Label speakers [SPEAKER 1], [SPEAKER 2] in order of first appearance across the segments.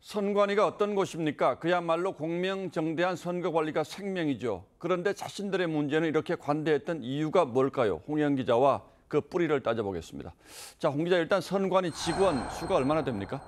[SPEAKER 1] 선관위가 어떤 곳입니까? 그야말로 공명정대한 선거관리가 생명이죠. 그런데 자신들의 문제는 이렇게 관대했던 이유가 뭘까요? 홍영 기자와 그 뿌리를 따져보겠습니다. 자, 홍 기자 일단 선관위 직원 수가 얼마나 됩니까?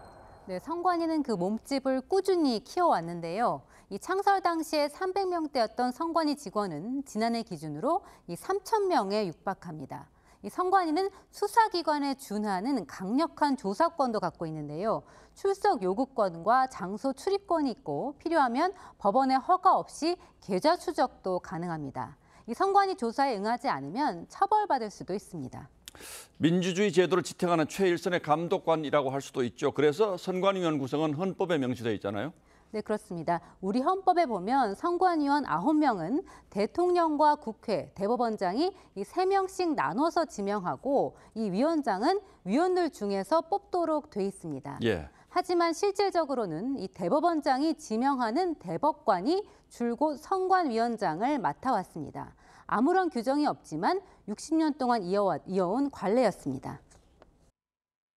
[SPEAKER 2] 네, 선관위는 그 몸집을 꾸준히 키워왔는데요. 이 창설 당시에 300명대였던 선관위 직원은 지난해 기준으로 이 3,000명에 육박합니다. 이 선관위는 수사기관에 준하는 강력한 조사권도 갖고 있는데요. 출석 요구권과 장소 출입권이 있고 필요하면 법원의 허가 없이 계좌 추적도 가능합니다. 이 선관위 조사에 응하지 않으면 처벌받을 수도 있습니다.
[SPEAKER 1] 민주주의 제도를 지탱하는 최일선의 감독관이라고 할 수도 있죠. 그래서 선관위원 구성은 헌법에 명시되어 있잖아요.
[SPEAKER 2] 네, 그렇습니다. 우리 헌법에 보면 선관위원 아 명은 대통령과 국회, 대법원장이 이 세명씩 나눠서 지명하고 이 위원장은 위원들 중에서 뽑도록 돼 있습니다. 예. 하지만 실질적으로는 이 대법원장이 지명하는 대법관이 줄곧 선관위원장을 맡아왔습니다. 아무런 규정이 없지만 60년 동안 이어온 관례였습니다.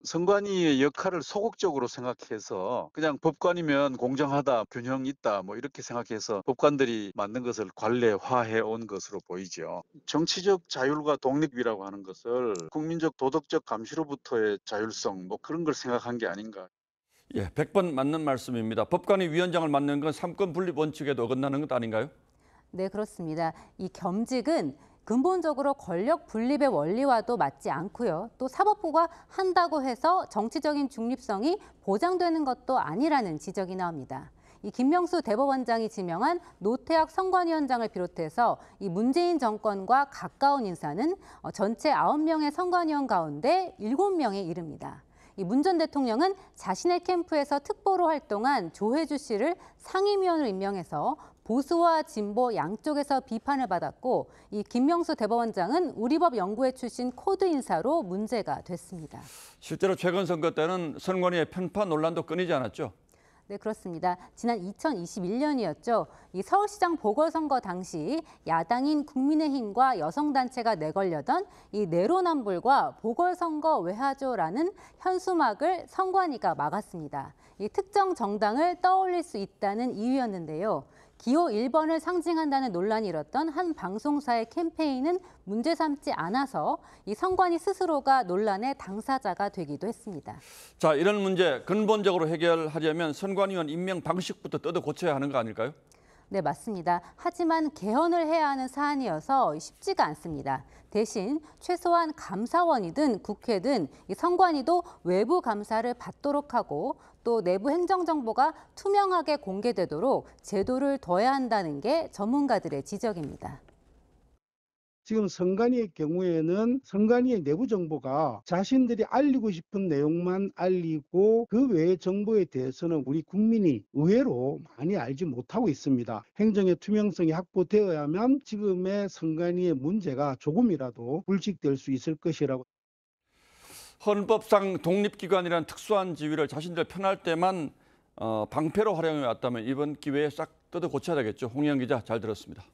[SPEAKER 1] 선관위의 역할을 소극적으로 생각해서 그냥 법관이면 공정하다, 균형 있다 뭐 이렇게 생각해서 법관들이 만든 것을 관례화해 온 것으로 보이죠. 정치적 자율과 독립이라고 하는 것을 국민적 도덕적 감시로부터의 자율성 뭐 그런 걸 생각한 게 아닌가. 예, 100번 맞는 말씀입니다. 법관이 위원장을 맡는 건 삼권 분립 원칙에도 어긋나는 것 아닌가요?
[SPEAKER 2] 네, 그렇습니다. 이 겸직은 근본적으로 권력 분립의 원리와도 맞지 않고요. 또 사법부가 한다고 해서 정치적인 중립성이 보장되는 것도 아니라는 지적이 나옵니다. 이 김명수 대법원장이 지명한 노태학 선관위원장을 비롯해서 이 문재인 정권과 가까운 인사는 어, 전체 아홉 명의 선관위원 가운데 일곱 명에 이릅니다. 이문전 대통령은 자신의 캠프에서 특보로 활동한 조혜주 씨를 상임위원으로 임명해서 보수와 진보 양쪽에서 비판을 받았고 이 김명수 대법원장은 우리법 연구회 출신 코드 인사로 문제가 됐습니다.
[SPEAKER 1] 실제로 최근 선거 때는 선관위의 편파 논란도 끊이지 않았죠.
[SPEAKER 2] 네, 그렇습니다. 지난 2021년이었죠. 이 서울시장 보궐선거 당시 야당인 국민의힘과 여성단체가 내걸려던 이 내로남불과 보궐선거 외화조라는 현수막을 선관위가 막았습니다. 이 특정 정당을 떠올릴 수 있다는 이유였는데요. 기호 1번을 상징한다는 논란이 일었던 한 방송사의 캠페인은 문제 삼지 않아서 이 선관위 스스로가 논란의 당사자가 되기도 했습니다.
[SPEAKER 1] 자, 이런 문제 근본적으로 해결하려면 선관위원 임명 방식부터 뜯어 고쳐야 하는 거 아닐까요?
[SPEAKER 2] 네, 맞습니다. 하지만 개헌을 해야 하는 사안이어서 쉽지가 않습니다. 대신 최소한 감사원이든 국회든 선관위도 외부 감사를 받도록 하고 또 내부 행정정보가 투명하게 공개되도록 제도를 둬야 한다는 게 전문가들의 지적입니다. 지금 선관위의 경우에는 선관위의 내부 정보가 자신들이 알리고 싶은 내용만 알리고 그 외의 정보에 대해서는 우리 국민이 의외로 많이 알지 못하고 있습니다. 행정의 투명성이 확보되어야만 지금의 선관위의 문제가 조금이라도 불식될 수 있을 것이라고
[SPEAKER 1] 헌법상 독립기관이란 특수한 지위를 자신들 편할 때만 어, 방패로 활용해 왔다면 이번 기회에 싹 뜯어 고쳐야 되겠죠. 홍영 기자 잘 들었습니다.